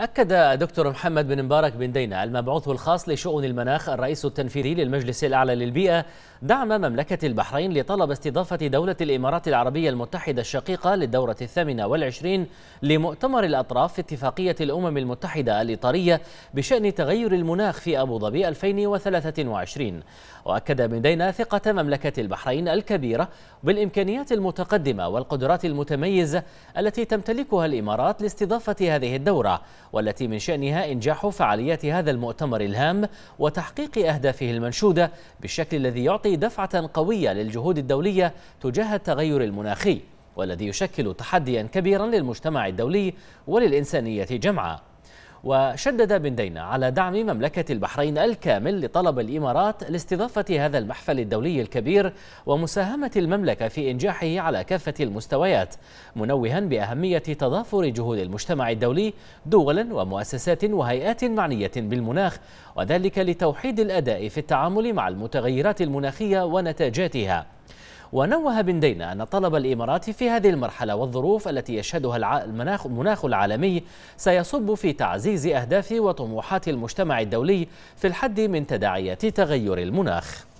أكد دكتور محمد بن مبارك بن دينا المبعوث الخاص لشؤون المناخ الرئيس التنفيذي للمجلس الأعلى للبيئة دعم مملكة البحرين لطلب استضافة دولة الإمارات العربية المتحدة الشقيقة للدورة الثامنة والعشرين لمؤتمر الأطراف في اتفاقية الأمم المتحدة الإطارية بشأن تغير المناخ في أبو ظبي 2023 وأكد ميدينا ثقة مملكة البحرين الكبيرة بالإمكانيات المتقدمة والقدرات المتميزة التي تمتلكها الإمارات لاستضافة هذه الدورة والتي من شأنها إنجاح فعاليات هذا المؤتمر الهام وتحقيق أهدافه المنشودة بالشكل الذي يعطي دفعة قوية للجهود الدولية تجاه التغير المناخي والذي يشكل تحديا كبيرا للمجتمع الدولي وللإنسانية جمعاً وشدد بن دينا على دعم مملكة البحرين الكامل لطلب الإمارات لاستضافة هذا المحفل الدولي الكبير ومساهمة المملكة في إنجاحه على كافة المستويات منوها بأهمية تضافر جهود المجتمع الدولي دولا ومؤسسات وهيئات معنية بالمناخ وذلك لتوحيد الأداء في التعامل مع المتغيرات المناخية ونتاجاتها ونوه بن دينا أن طلب الإمارات في هذه المرحلة والظروف التي يشهدها المناخ العالمي سيصب في تعزيز أهداف وطموحات المجتمع الدولي في الحد من تداعيات تغير المناخ